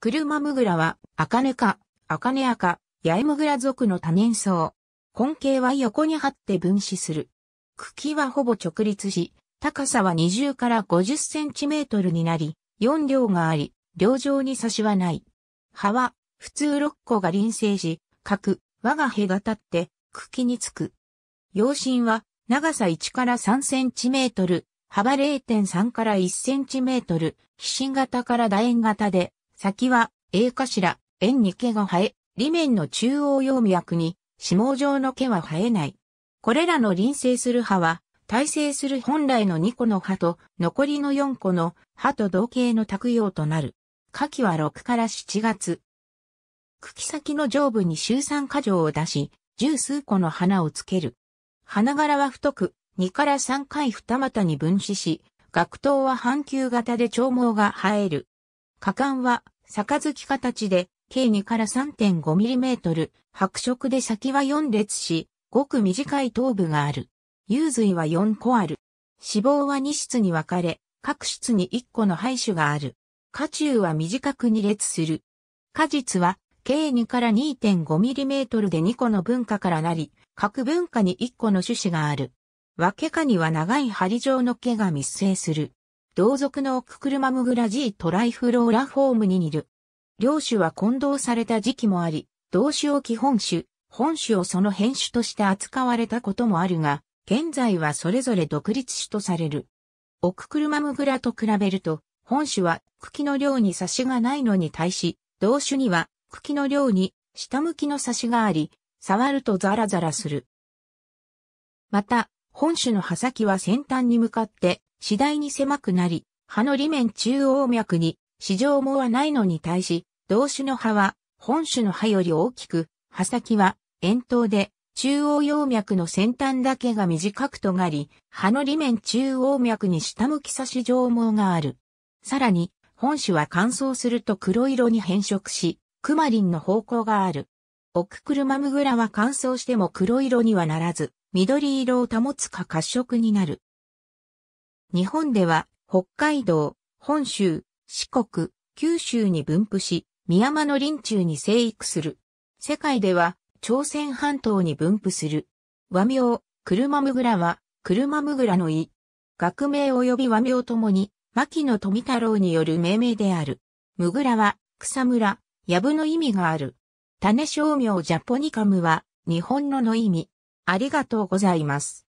クルマムグラは、アカネカ、アカネアカ、ヤエムグラ属の多年草。根茎は横に張って分子する。茎はほぼ直立し、高さは20から50センチメートルになり、4両があり、両上に差しはない。葉は、普通6個が輪生時、角、我が隔たって、茎につく。葉身は、長さ1から3センチメートル、幅0.3から1センチメートル、飛信型から楕円型で、先は、A ら、円に毛が生え、裏面の中央葉脈に、指毛状の毛は生えない。これらの輪生する葉は、耐性する本来の2個の葉と、残りの4個の葉と同型の卓葉となる。夏季は6から7月。茎先の上部に周酸箇状を出し、十数個の花をつける。花柄は太く、2から3回二股に分子し、学頭は半球型で長毛が生える。果敢は、杯形で、計2から 3.5mm、白色で先は4列し、ごく短い頭部がある。幽髄は4個ある。脂肪は2室に分かれ、各室に1個の排種がある。下中は短く2列する。果実は、計2から 2.5mm で2個の分化からなり、各分化に1個の種子がある。分け下には長い針状の毛が密生する。同族のオククルマムグラジートライフローラフォームに似る。両種は混同された時期もあり、同種を基本種、本種をその変種として扱われたこともあるが、現在はそれぞれ独立種とされる。オククルマムグラと比べると、本種は茎の量に差しがないのに対し、同種には茎の量に下向きの差しがあり、触るとザラザラする。また、本種の刃先は先端に向かって次第に狭くなり、葉の裏面中央脈に、四条もはないのに対し、同種の葉は、本種の葉より大きく、葉先は、円筒で、中央葉脈の先端だけが短く尖り、葉の裏面中央脈に下向き差し上毛がある。さらに、本種は乾燥すると黒色に変色し、クマリンの方向がある。オククルマムグラは乾燥しても黒色にはならず、緑色を保つか褐色になる。日本では北海道、本州、四国、九州に分布し、宮山の林中に生育する。世界では朝鮮半島に分布する。和名、クルマムグラは、クルマムグラの意。学名及び和名ともに、牧野富太郎による命名である。ムグラは、草むら、やぶの意味がある。種商名ジャポニカムは、日本のの意味。ありがとうございます。